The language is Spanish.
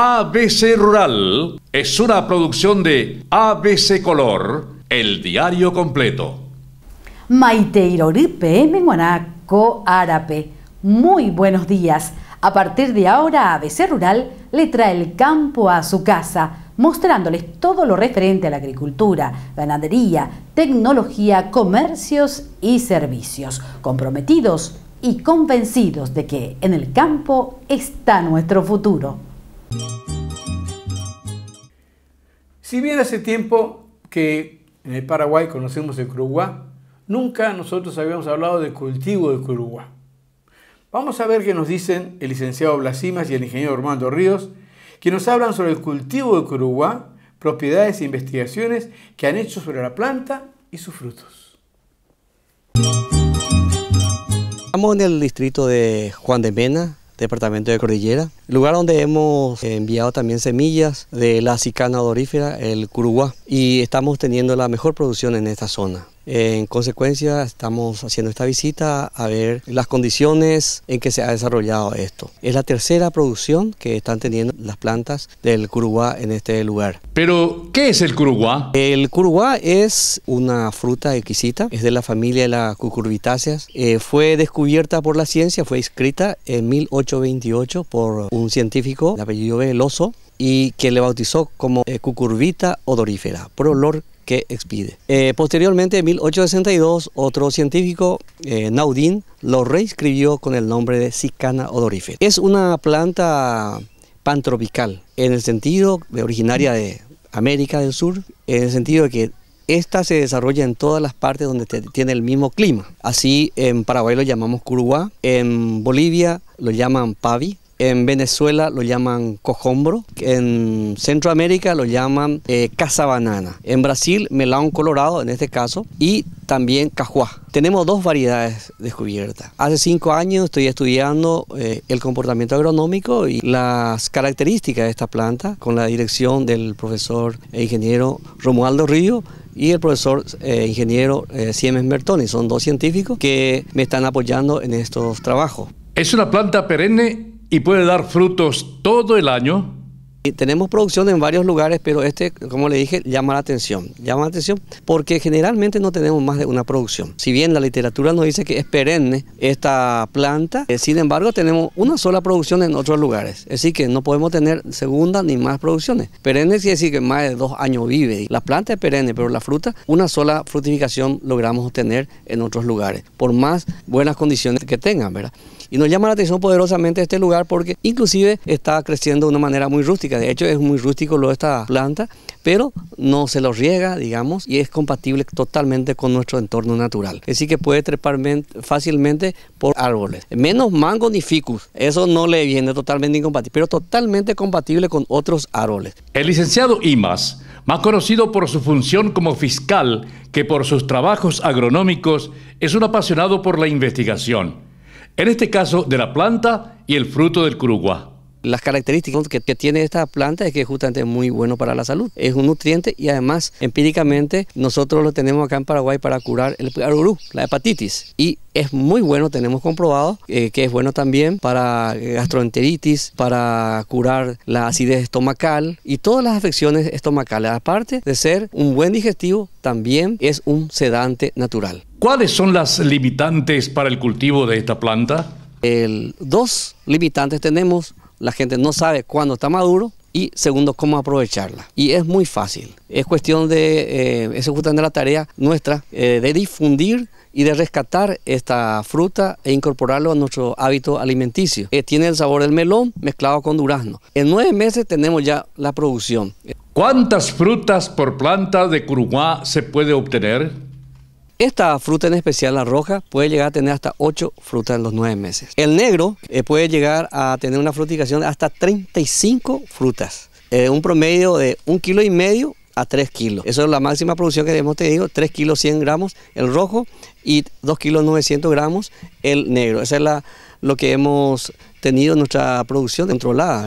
ABC Rural es una producción de ABC Color, el diario completo. PM Monaco, Árape. Muy buenos días. A partir de ahora, ABC Rural le trae el campo a su casa, mostrándoles todo lo referente a la agricultura, ganadería, tecnología, comercios y servicios, comprometidos y convencidos de que en el campo está nuestro futuro. Si bien hace tiempo que en el Paraguay conocemos el curuguá, nunca nosotros habíamos hablado del cultivo del curuguá. Vamos a ver qué nos dicen el licenciado Blasimas y el ingeniero Armando Ríos, que nos hablan sobre el cultivo del curuguá, propiedades e investigaciones que han hecho sobre la planta y sus frutos. Estamos en el distrito de Juan de Mena, departamento de Cordillera, lugar donde hemos eh, enviado también semillas de la cicana odorífera, el curuguá, y estamos teniendo la mejor producción en esta zona. En consecuencia, estamos haciendo esta visita a ver las condiciones en que se ha desarrollado esto. Es la tercera producción que están teniendo las plantas del curuá en este lugar. Pero, ¿qué es el curuá? El curuá es una fruta exquisita, es de la familia de las cucurbitáceas. Eh, fue descubierta por la ciencia, fue escrita en 1828 por un científico de apellido Veloso y que le bautizó como eh, cucurbita odorífera, por olor que expide. Eh, posteriormente, en 1862, otro científico, eh, Naudin, lo reescribió con el nombre de Sicana odorifera. Es una planta pantropical, en el sentido de originaria de América del Sur, en el sentido de que esta se desarrolla en todas las partes donde tiene el mismo clima. Así en Paraguay lo llamamos curúa, en Bolivia lo llaman pavi, en Venezuela lo llaman cojombro, en Centroamérica lo llaman eh, banana, en Brasil melón colorado en este caso y también cajuá. Tenemos dos variedades descubiertas. Hace cinco años estoy estudiando eh, el comportamiento agronómico y las características de esta planta con la dirección del profesor e ingeniero Romualdo Río y el profesor eh, ingeniero eh, Siemens Mertoni. Son dos científicos que me están apoyando en estos trabajos. Es una planta perenne y puede dar frutos todo el año. Y tenemos producción en varios lugares, pero este, como le dije, llama la atención. Llama la atención porque generalmente no tenemos más de una producción. Si bien la literatura nos dice que es perenne esta planta, eh, sin embargo tenemos una sola producción en otros lugares. Así que no podemos tener segunda ni más producciones. Perenne quiere decir que más de dos años vive. La planta es perenne, pero la fruta, una sola fructificación logramos obtener en otros lugares, por más buenas condiciones que tengan, ¿verdad? Y nos llama la atención poderosamente este lugar porque inclusive está creciendo de una manera muy rústica. De hecho, es muy rústico lo de esta planta, pero no se lo riega, digamos, y es compatible totalmente con nuestro entorno natural. Así que puede trepar fácilmente por árboles. Menos mango ni ficus. Eso no le viene totalmente incompatible, pero totalmente compatible con otros árboles. El licenciado Imas, más conocido por su función como fiscal que por sus trabajos agronómicos, es un apasionado por la investigación en este caso de la planta y el fruto del curuguá. Las características que, tiene esta planta es que justamente muy bueno para la salud. Es un nutriente y además empíricamente nosotros lo tenemos acá en Paraguay para curar el arurú, la hepatitis. Y es muy bueno, tenemos comprobado eh, que es bueno también para gastroenteritis, para curar la acidez estomacal y todas las afecciones estomacales. Aparte de ser un buen digestivo, también es un sedante natural. ¿Cuáles son las limitantes para el cultivo de esta planta? El, dos limitantes tenemos la gente no sabe cuándo está maduro y segundo, cómo aprovecharla. Y es muy fácil. Es cuestión de, eh, es justamente la tarea nuestra, eh, de difundir y de rescatar esta fruta e incorporarlo a nuestro hábito alimenticio. Eh, tiene el sabor del melón mezclado con durazno. En nueve meses tenemos ya la producción. ¿Cuántas frutas por planta de Curuguá se puede obtener? Esta fruta en especial, la roja, puede llegar a tener hasta 8 frutas en los 9 meses. El negro eh, puede llegar a tener una frutificación de hasta 35 frutas. Eh, un promedio de un kilo y medio a 3 kilos. Eso es la máxima producción que hemos tenido, 3 kilos 100 gramos el rojo y 2 kilos 900 gramos el negro. Esa es la, lo que hemos tenido en nuestra producción controlada.